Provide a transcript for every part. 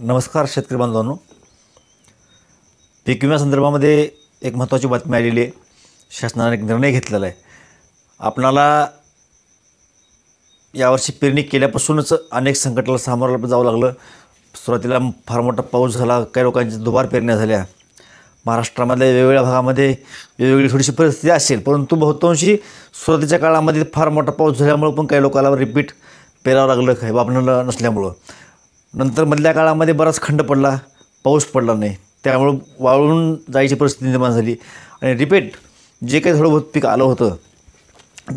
नमस्कार शेतकरी बांधवांनो पीक विम्यासंदर्भामध्ये एक महत्त्वाची बातमी आलेली आहे शासनाने एक निर्णय घेतलेला आहे आपणाला यावर्षी पेरणी केल्यापासूनच अनेक संकटाला सामोरं जावं लागलं सुरुवातीला फार मोठा पाऊस झाला काही लोकांची दुबार पेरण्या झाल्या महाराष्ट्रामधल्या वेगवेगळ्या भागामध्ये वेगवेगळी थोडीशी परिस्थिती असेल परंतु बहुतांशी सुरुवातीच्या काळामध्ये फार मोठा पाऊस झाल्यामुळं पण काही लोकांना रिपीट पेरावं लागलं काही वापरणं नसल्यामुळं नंतर मधल्या काळामध्ये बराच खंड पडला पाऊस पडला नाही त्यामुळं वाळून जायची परिस्थिती निर्माण झाली आणि रिपीट जे काही थोडं बहुत पीक आलं होतं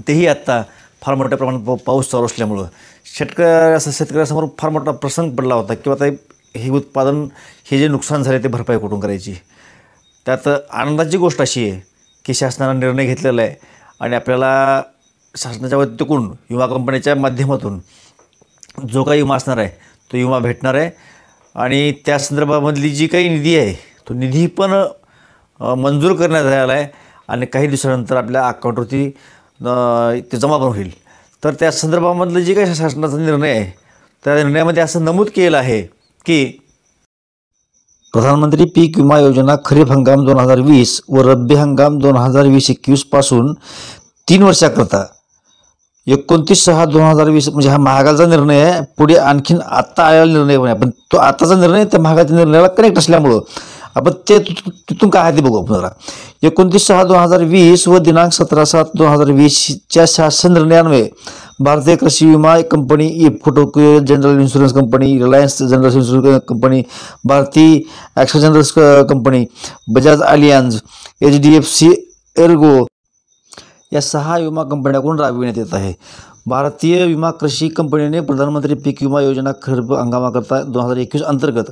तेही आत्ता फार मोठ्या प्रमाणात पाऊस चालू असल्यामुळं शेतकऱ्या शेतकऱ्यासमोर फार मोठा प्रसंग पडला होता किंवा ते हे उत्पादन हे जे नुकसान झाले ते भरपाई कुठून करायची त्यात आनंदाची गोष्ट अशी आहे की शासनानं निर्णय घेतलेला आहे आणि आपल्याला शासनाच्या वतीतून विमा कंपनीच्या माध्यमातून जो काही विमा असणार आहे तो विमा भेटणार आहे आणि त्या संदर्भामधली जी काही निधी आहे तो निधी पण मंजूर करण्यात आला आहे आणि काही दिवसानंतर आपल्या अकाउंटवरती ते जमा पण होईल तर त्या संदर्भामधलं जे काही शासनाचा निर्णय आहे त्या निर्णयामध्ये असं नमूद केलं आहे की प्रधानमंत्री पीक विमा योजना खरीप हंगाम दोन हजार वीस व रब्बी हंगाम दोन हजार वीस एकवीसपासून तीन वर्षाकरता एकोणतीस सहा दोन हजार वीस म्हणजे हा महागाचा निर्णय आहे पुढे आणखीन आता आलेला निर्णय पण तो आताचा निर्णय त्या महागाच्या निर्णयाला कनेक्ट असल्यामुळं आपण ते तिथून काय आहे ते बघू आपण जरा एकोणतीस सहा दोन हजार वीस व दिनांक सतरा सात दोन हजार वीसच्या शासन निर्णयान्वये भारतीय कृषी विमा कंपनी इफकोटो general insurance company Reliance general insurance company Bharti Axa general company Bajaj Allianz H D F C Ergo या सहा विमा कंपन्याकडून राबविण्यात येत आहे भारतीय विमा कृषी कंपनीने प्रधानमंत्री पीक विमा योजना खरीप हंगामाकरता दोन हजार एकवीस अंतर्गत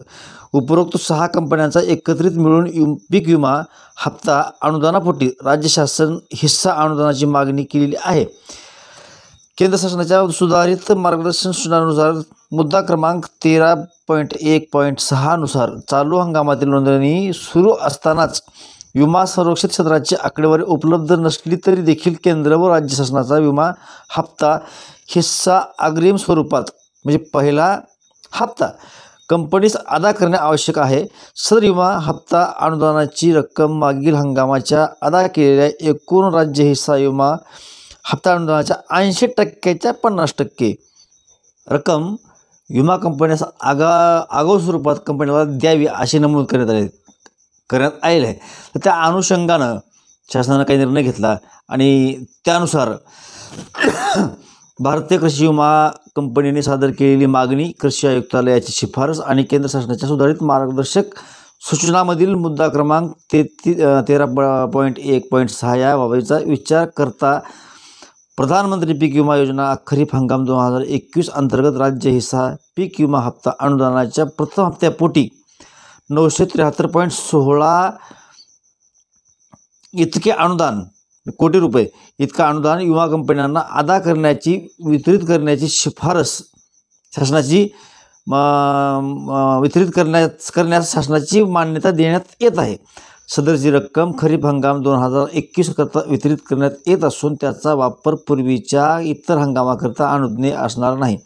उपरोक्त सहा कंपन्यांचा एकत्रित मिळून पीक विमा हप्ता अनुदानापोटी राज्य शासन हिस्सा अनुदानाची मागणी केलेली आहे केंद्र शासनाच्या सुधारित मार्गदर्शन सूचनानुसार मुद्दा क्रमांक तेरा पॉईंट एक पॉईंट सहानुसार चालू हंगामातील नोंदणी सुरू असतानाच विमा संरक्षित क्षेत्राची आकडेवारी उपलब्ध नसली तरी देखील केंद्र व राज्य शासनाचा विमा हप्ता हिस्सा अग्रिम स्वरूपात म्हणजे पहिला हप्ता कंपनीस अदा करणे आवश्यक आहे सदर विमा हप्ता अनुदानाची रक्कम मागील हंगामाच्या अदा केलेल्या एकूण राज्य हिस्सा विमा हप्ता अनुदानाच्या ऐंशी टक्क्याच्या पन्नास टक्के रक्कम विमा कंपन्यास आगा आगाऊ स्वरूपात कंपनीला द्यावी असे नमूद करण्यात आले करण्यात आलेलं आहे तर त्या अनुषंगानं शासनानं काही निर्णय घेतला आणि त्यानुसार भारतीय कृषी विमा कंपनीने सादर केलेली मागणी कृषी आयुक्तालयाची शिफारस आणि केंद्र शासनाच्या सुधारित मार्गदर्शक सूचनामधील मुद्दा क्रमांक ते तेरा पॉईंट एक पॉईंट सहा या बाबीचा विचार करता प्रधानमंत्री पीक विमा योजना खरीप हंगाम दोन हजार एकवीस अंतर्गत राज्य हिस्सा पीक विमा हप्ता अनुदानाच्या प्रथम हप्त्यापोटी नऊशे त्र्याहत्तर पॉईंट सोळा इतके अनुदान कोटी रुपये इतका अनुदान विमा कंपन्यांना अदा करण्याची वितरित करण्याची शिफारस शासनाची वितरित करण्यास करण्यास शासनाची मान्यता देण्यात येत आहे सदरची रक्कम खरीप हंगाम दोन हजार एकवीस करता वितरित करण्यात येत असून त्याचा वापर पूर्वीच्या इतर हंगामाकरता अनुज्ञे असणार नाही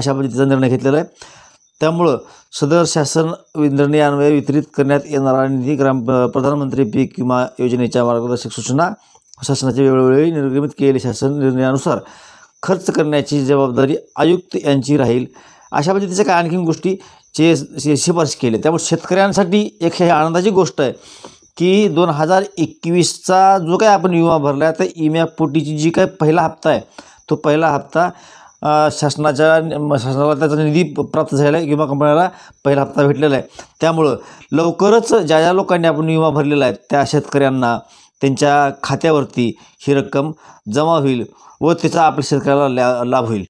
अशा पद्धतीचा निर्णय घेतलेला आहे त्यामुळं सदर शासन विंधरणी वितरित करण्यात येणारा निधी ग्राम प्रधानमंत्री पीक विमा योजनेच्या मार्गदर्शक सूचना शासनाचे वेळोवेळी निर्गमित केलेले शासन निर्णयानुसार खर्च करण्याची जबाबदारी आयुक्त यांची राहील अशा पद्धतीच्या काय आणखीन गोष्टी चे शिफारस केले त्यामुळे शेतकऱ्यांसाठी एक हे आनंदाची गोष्ट आहे की दोन हजार एकवीसचा जो काय आपण विमा भरला त्या इम्या पोटीची जी काय पहिला हप्ता आहे तो पहिला हप्ता शासनाच्या शासनाला त्याचा निधी प्राप्त झालेला आहे विमा कंपन्याला पहिला हप्ता भेटलेला आहे त्यामुळं लवकरच ज्या ज्या लोकांनी आपण विमा भरलेला आहे त्या शेतकऱ्यांना त्यांच्या खात्यावरती ही रक्कम जमा होईल व त्याचा आपल्या शेतकऱ्याला ला लाभ होईल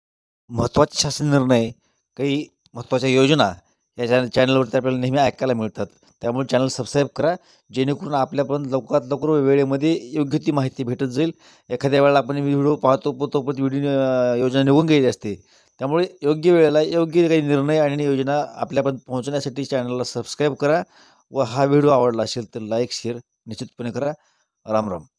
महत्त्वाचे शासन निर्णय काही महत्त्वाच्या योजना या चॅनलवरती आपल्याला नेहमी ऐकायला मिळतात त्यामुळे चॅनल सबस्क्राईब करा जेणेकरून आपल्यापर्यंत लवकरात लवकर वेळेमध्ये योग्य ती माहिती भेटत जाईल एखाद्या वेळेला आपण व्हिडिओ पाहतो पण व्हिडिओ योजना निघून गेली असते त्यामुळे योग्य वेळेला योग्य काही निर्णय आणि योजना आपल्यापर्यंत पोहोचण्यासाठी चॅनलला सबस्क्राईब करा व हा व्हिडिओ आवडला असेल तर लाईक शेअर निश्चितपणे करा राम राम